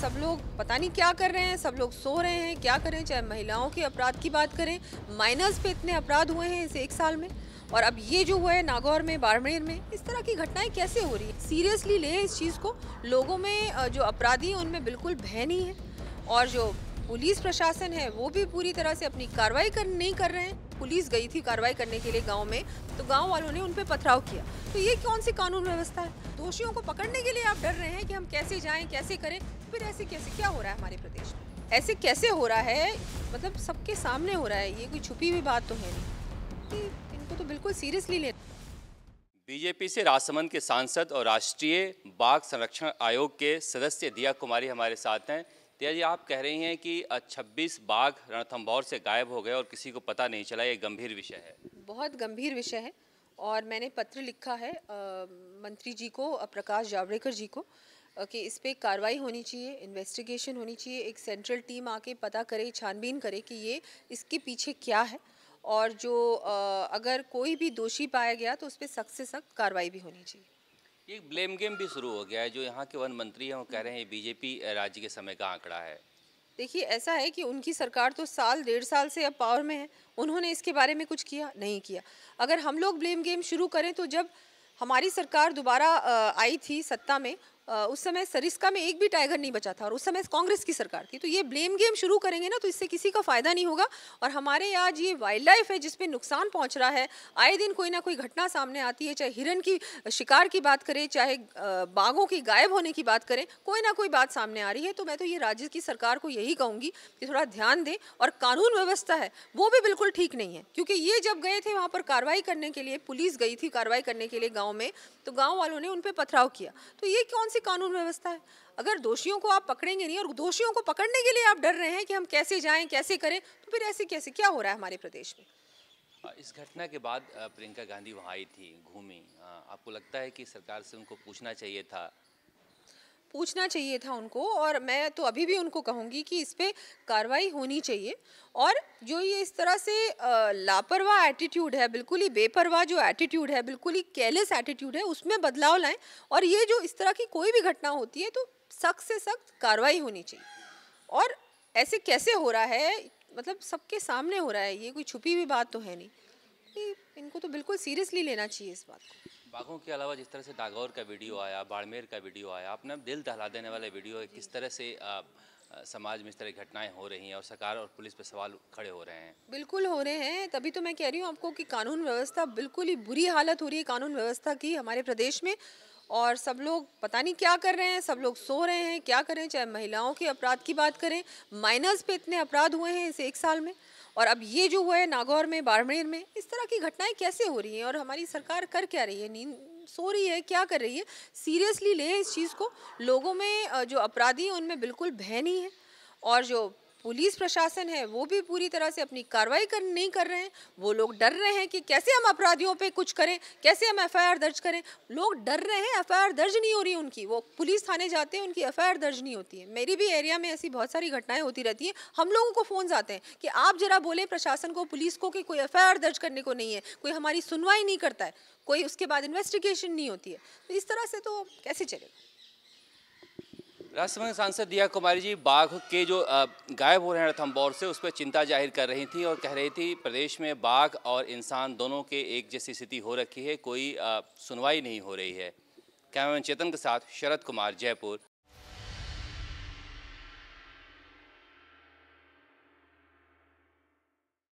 सब लोग पता नहीं क्या कर रहे हैं सब लोग सो रहे हैं क्या करें चाहे महिलाओं के अपराध की बात करें माइनर्स पे इतने अपराध हुए हैं इस एक साल में और अब ये जो हुआ है नागौर में बाड़मेर में इस तरह की घटनाएं कैसे हो रही है सीरियसली ले इस चीज़ को लोगों में जो अपराधी हैं उनमें बिल्कुल भय नहीं है और जो पुलिस प्रशासन है वो भी पूरी तरह से अपनी कार्रवाई कर नहीं कर रहे हैं पुलिस गई थी कार्रवाई करने के लिए गांव में तो गांव वालों ने उन पर पथराव किया तो ये कौन सी कानून व्यवस्था है दोषियों को पकड़ने के लिए आप डर रहे हैं कि हम कैसे जाएं कैसे करें फिर ऐसे कैसे क्या हो रहा है हमारे प्रदेश में ऐसे कैसे हो रहा है मतलब सबके सामने हो रहा है ये कोई छुपी हुई बात तो है नहीं इनको तो बिल्कुल सीरियसली ले बीजेपी से राजसमंद के सांसद और राष्ट्रीय बाघ संरक्षण आयोग के सदस्य दिया कुमारी हमारे साथ हैं दिया जी आप कह रही हैं कि 26 बाघ रणथम्भौर से गायब हो गए और किसी को पता नहीं चला ये गंभीर विषय है बहुत गंभीर विषय है और मैंने पत्र लिखा है आ, मंत्री जी को प्रकाश जावड़ेकर जी को कि इस पर कार्रवाई होनी चाहिए इन्वेस्टिगेशन होनी चाहिए एक सेंट्रल टीम आके पता करे छानबीन करे कि ये इसके पीछे क्या है और जो आ, अगर कोई भी दोषी पाया गया तो उस पर सख्त से सख्त कार्रवाई भी होनी चाहिए एक ब्लेम गेम भी शुरू हो गया है जो यहाँ के वन मंत्री हैं वो कह रहे हैं बीजेपी राज्य के समय का आंकड़ा है देखिए ऐसा है कि उनकी सरकार तो साल डेढ़ साल से अब पावर में है उन्होंने इसके बारे में कुछ किया नहीं किया अगर हम लोग ब्लेम गेम शुरू करें तो जब हमारी सरकार दोबारा आई थी सत्ता में उस समय सरिस्का में एक भी टाइगर नहीं बचा था और उस समय कांग्रेस की सरकार थी तो ये ब्लेम गेम शुरू करेंगे ना तो इससे किसी का फ़ायदा नहीं होगा और हमारे आज ये वाइल्ड लाइफ है जिसमें नुकसान पहुंच रहा है आए दिन कोई ना कोई घटना सामने आती है चाहे हिरन की शिकार की बात करें चाहे बाघों की गायब होने की बात करें कोई ना कोई बात सामने आ रही है तो मैं तो ये राज्य की सरकार को यही कहूँगी कि थोड़ा ध्यान दें और कानून व्यवस्था है वो भी बिल्कुल ठीक नहीं है क्योंकि ये जब गए थे वहाँ पर कार्रवाई करने के लिए पुलिस गई थी कार्रवाई करने के लिए गाँव में तो गाँव वालों ने उन पर पथराव किया तो ये कौन सी सी कानून व्यवस्था है अगर दोषियों को आप पकड़ेंगे नहीं और दोषियों को पकड़ने के लिए आप डर रहे हैं कि हम कैसे जाएं कैसे करें तो फिर ऐसे कैसे क्या हो रहा है हमारे प्रदेश में हाँ, इस घटना के बाद प्रियंका गांधी वहाँ आई थी घूमी आपको लगता है कि सरकार से उनको पूछना चाहिए था पूछना चाहिए था उनको और मैं तो अभी भी उनको कहूँगी कि इस पर कार्रवाई होनी चाहिए और जो ये इस तरह से लापरवाह एटीट्यूड है बिल्कुल ही बेपरवाह जो एटीट्यूड है बिल्कुल ही केयरलेस एटीट्यूड है उसमें बदलाव लाएं और ये जो इस तरह की कोई भी घटना होती है तो सख्त से सख्त कार्रवाई होनी चाहिए और ऐसे कैसे हो रहा है मतलब सबके सामने हो रहा है ये कोई छुपी हुई बात तो है नहीं इनको तो बिल्कुल सीरियसली लेना चाहिए इस बात को बाघों के अलावा जिस तरह से नागौर का वीडियो आया बाड़मेर का वीडियो आया अपना दिल दहला देने वाले वीडियो है किस तरह से आ, समाज में इस तरह की घटनाएं हो रही हैं और सरकार और पुलिस पे सवाल खड़े हो रहे हैं बिल्कुल हो रहे हैं तभी तो मैं कह रही हूँ आपको कि कानून व्यवस्था बिल्कुल ही बुरी हालत हो रही है कानून व्यवस्था की हमारे प्रदेश में और सब लोग पता नहीं क्या कर रहे हैं सब लोग सो रहे हैं क्या करें चाहे महिलाओं के अपराध की बात करें माइनर्स पे इतने अपराध हुए हैं इस एक साल में और अब ये जो हुआ है नागौर में बाड़मेर में इस तरह की घटनाएं कैसे हो रही हैं और हमारी सरकार कर क्या रही है नींद सो रही है क्या कर रही है सीरियसली लें इस चीज़ को लोगों में जो अपराधी हैं उनमें बिल्कुल भय नहीं है और जो पुलिस प्रशासन है वो भी पूरी तरह से अपनी कार्रवाई कर नहीं कर रहे हैं वो लोग डर रहे हैं कि कैसे हम अपराधियों पे कुछ करें कैसे हम एफआईआर दर्ज करें लोग डर रहे हैं एफआईआर दर्ज नहीं हो रही उनकी वो पुलिस थाने जाते हैं उनकी एफ दर्ज नहीं होती है मेरी भी एरिया में ऐसी बहुत सारी घटनाएं होती रहती हैं हम लोगों को फ़ोन आते हैं कि आप जरा बोले प्रशासन को पुलिस को कि कोई एफ दर्ज करने को नहीं है कोई हमारी सुनवाई नहीं करता है कोई उसके बाद इन्वेस्टिगेशन नहीं होती है तो इस तरह से तो कैसे चलेगा राज्यसभा सांसद दिया कुमारी जी बाघ के जो गायब हो रहे हैं रथम्बौर से उस पर चिंता जाहिर कर रही थी और कह रही थी प्रदेश में बाघ और इंसान दोनों के एक जैसी स्थिति हो रखी है कोई सुनवाई नहीं हो रही है कैमरामैन चेतन के साथ शरद कुमार जयपुर